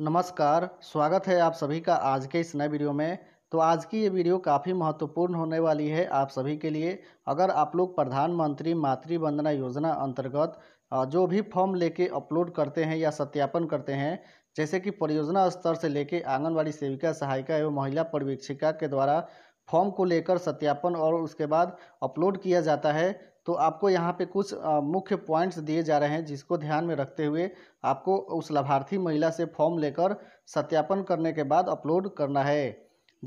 नमस्कार स्वागत है आप सभी का आज के इस नए वीडियो में तो आज की ये वीडियो काफ़ी महत्वपूर्ण होने वाली है आप सभी के लिए अगर आप लोग प्रधानमंत्री मातृवंदना योजना अंतर्गत जो भी फॉर्म लेके अपलोड करते हैं या सत्यापन करते हैं जैसे कि परियोजना स्तर से लेके आंगनबाड़ी सेविका सहायिका एवं महिला पर्यवेक्षिका के द्वारा फॉर्म को लेकर सत्यापन और उसके बाद अपलोड किया जाता है तो आपको यहाँ पे कुछ मुख्य पॉइंट्स दिए जा रहे हैं जिसको ध्यान में रखते हुए आपको उस लाभार्थी महिला से फॉर्म लेकर सत्यापन करने के बाद अपलोड करना है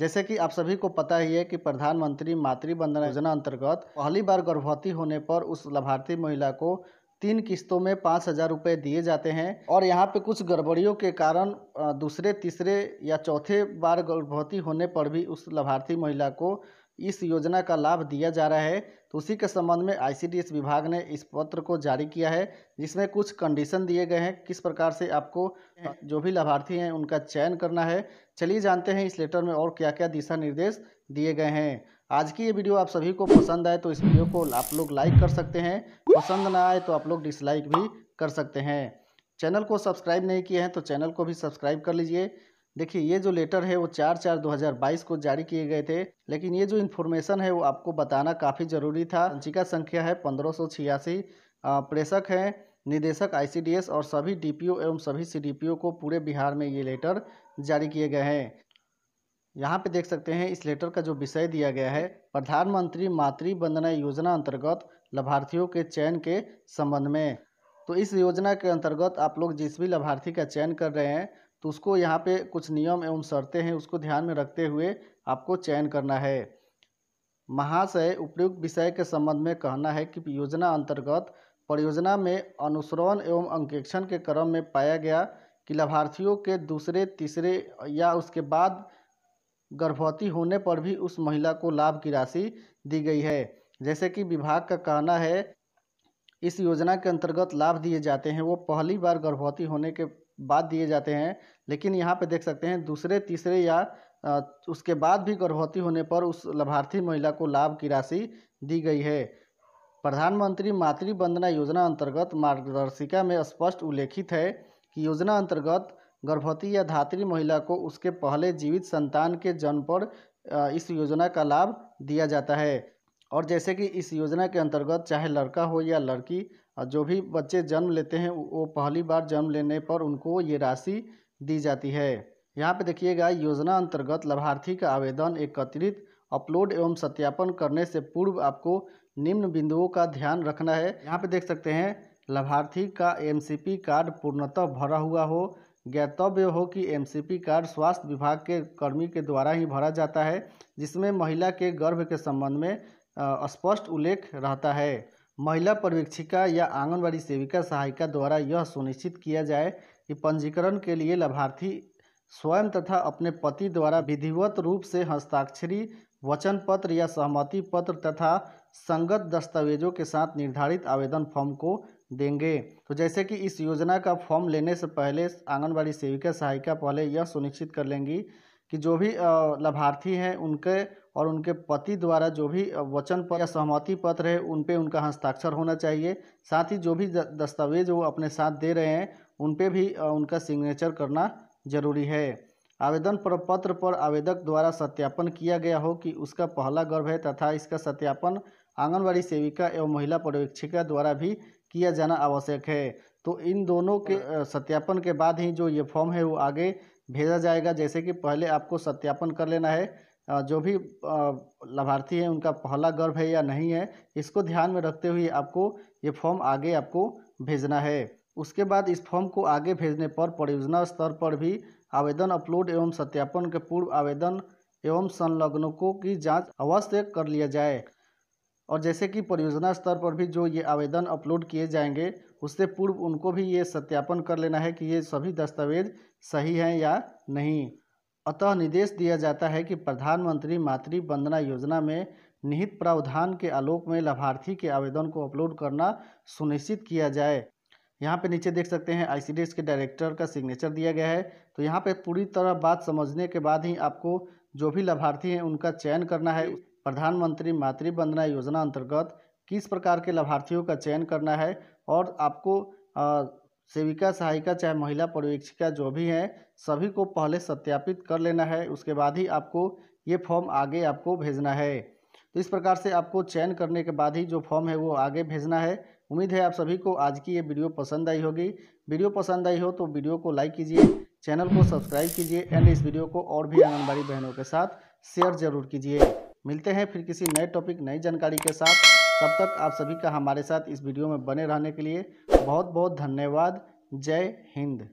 जैसे कि आप सभी को पता ही है कि प्रधानमंत्री मातृवंदना योजना अंतर्गत पहली बार गर्भवती होने पर उस लाभार्थी महिला को तीन किस्तों में पाँच हज़ार रुपये दिए जाते हैं और यहाँ पे कुछ गड़बड़ियों के कारण दूसरे तीसरे या चौथे बार गर्भवती होने पर भी उस लाभार्थी महिला को इस योजना का लाभ दिया जा रहा है तो उसी के संबंध में आईसीडीएस विभाग ने इस पत्र को जारी किया है जिसमें कुछ कंडीशन दिए गए हैं किस प्रकार से आपको जो भी लाभार्थी हैं उनका चयन करना है चलिए जानते हैं इस लेटर में और क्या क्या दिशा निर्देश दिए गए हैं आज की ये वीडियो आप सभी को पसंद आए तो इस वीडियो को आप लोग लाइक कर सकते हैं पसंद ना आए तो आप लोग डिसलाइक भी कर सकते हैं चैनल को सब्सक्राइब नहीं किए हैं तो चैनल को भी सब्सक्राइब कर लीजिए देखिए ये जो लेटर है वो चार चार 2022 को जारी किए गए थे लेकिन ये जो इन्फॉर्मेशन है वो आपको बताना काफ़ी ज़रूरी था पंचिका संख्या है पंद्रह प्रेषक हैं निदेशक आईसीडीएस और सभी डीपीओ एवं सभी सीडीपीओ को पूरे बिहार में ये लेटर जारी किए गए हैं यहाँ पे देख सकते हैं इस लेटर का जो विषय दिया गया है प्रधानमंत्री मातृ वंदना योजना अंतर्गत लाभार्थियों के चयन के संबंध में तो इस योजना के अंतर्गत आप लोग जिस भी लाभार्थी का चयन कर रहे हैं तो उसको यहाँ पे कुछ नियम एवं शर्तें हैं उसको ध्यान में रखते हुए आपको चयन करना है महाशय उपयुक्त विषय के संबंध में कहना है कि योजना अंतर्गत परियोजना में अनुसरण एवं अंकेक्षण के क्रम में पाया गया कि लाभार्थियों के दूसरे तीसरे या उसके बाद गर्भवती होने पर भी उस महिला को लाभ की राशि दी गई है जैसे कि विभाग का कहना है इस योजना के अंतर्गत लाभ दिए जाते हैं वो पहली बार गर्भवती होने के बाद दिए जाते हैं लेकिन यहाँ पे देख सकते हैं दूसरे तीसरे या उसके बाद भी गर्भवती होने पर उस लाभार्थी महिला को लाभ की राशि दी गई है प्रधानमंत्री मातृ वंदना योजना अंतर्गत मार्गदर्शिका में स्पष्ट उल्लेखित है कि योजना अंतर्गत गर्भवती या धात्री महिला को उसके पहले जीवित संतान के जन्म पर इस योजना का लाभ दिया जाता है और जैसे कि इस योजना के अंतर्गत चाहे लड़का हो या लड़की जो भी बच्चे जन्म लेते हैं वो पहली बार जन्म लेने पर उनको ये राशि दी जाती है यहाँ पे देखिएगा योजना अंतर्गत लाभार्थी का आवेदन एकत्रित अपलोड एवं सत्यापन करने से पूर्व आपको निम्न बिंदुओं का ध्यान रखना है यहाँ पे देख सकते हैं लाभार्थी का एमसीपी कार्ड पूर्णतः भरा हुआ हो ज्ञातव्य हो कि एमसीपी कार्ड स्वास्थ्य विभाग के कर्मी के द्वारा ही भरा जाता है जिसमें महिला के गर्भ के संबंध में स्पष्ट उल्लेख रहता है महिला पर्यवेक्षिका या आंगनबाड़ी सेविका सहायिका द्वारा यह सुनिश्चित किया जाए कि पंजीकरण के लिए लाभार्थी स्वयं तथा अपने पति द्वारा विधिवत रूप से हस्ताक्षरी वचन पत्र या सहमति पत्र तथा संगत दस्तावेजों के साथ निर्धारित आवेदन फॉर्म को देंगे तो जैसे कि इस योजना का फॉर्म लेने से पहले आंगनबाड़ी सेविका सहायिका पहले यह सुनिश्चित कर लेंगी कि जो भी लाभार्थी हैं उनके और उनके पति द्वारा जो भी वचन पत्र या सहमति पत्र है उन पे उनका हस्ताक्षर होना चाहिए साथ ही जो भी दस्तावेज वो अपने साथ दे रहे हैं उन पे भी उनका सिग्नेचर करना जरूरी है आवेदन पत्र पर आवेदक द्वारा सत्यापन किया गया हो कि उसका पहला गर्भ है तथा इसका सत्यापन आंगनबाड़ी सेविका एवं महिला पर्यवेक्षिका द्वारा भी किया जाना आवश्यक है तो इन दोनों के सत्यापन के बाद ही जो ये फॉर्म है वो आगे भेजा जाएगा जैसे कि पहले आपको सत्यापन कर लेना है जो भी लाभार्थी है उनका पहला गर्भ है या नहीं है इसको ध्यान में रखते हुए आपको ये फॉर्म आगे आपको भेजना है उसके बाद इस फॉर्म को आगे भेजने पर परियोजना स्तर पर भी आवेदन अपलोड एवं सत्यापन के पूर्व आवेदन एवं संलग्नकों की जांच अवश्य कर लिया जाए और जैसे कि परियोजना स्तर पर भी जो ये आवेदन अपलोड किए जाएंगे उससे पूर्व उनको भी ये सत्यापन कर लेना है कि ये सभी दस्तावेज सही हैं या नहीं अतः निर्देश दिया जाता है कि प्रधानमंत्री मातृ वंदना योजना में निहित प्रावधान के आलोक में लाभार्थी के आवेदन को अपलोड करना सुनिश्चित किया जाए यहाँ पे नीचे देख सकते हैं आईसीडीएस के डायरेक्टर का सिग्नेचर दिया गया है तो यहाँ पे पूरी तरह बात समझने के बाद ही आपको जो भी लाभार्थी हैं उनका चयन करना है प्रधानमंत्री मातृ वंदना योजना अंतर्गत किस प्रकार के लाभार्थियों का चयन करना है और आपको आ, सेविका सहायिका चाहे महिला पर्यवेक्षिका जो भी हैं सभी को पहले सत्यापित कर लेना है उसके बाद ही आपको ये फॉर्म आगे आपको भेजना है तो इस प्रकार से आपको चयन करने के बाद ही जो फॉर्म है वो आगे भेजना है उम्मीद है आप सभी को आज की ये वीडियो पसंद आई होगी वीडियो पसंद आई हो तो वीडियो को लाइक कीजिए चैनल को सब्सक्राइब कीजिए एंड इस वीडियो को और भी आंगनबाड़ी बहनों के साथ शेयर जरूर कीजिए मिलते हैं फिर किसी नए टॉपिक नई जानकारी के साथ तब तक आप सभी का हमारे साथ इस वीडियो में बने रहने के लिए बहुत बहुत धन्यवाद जय हिंद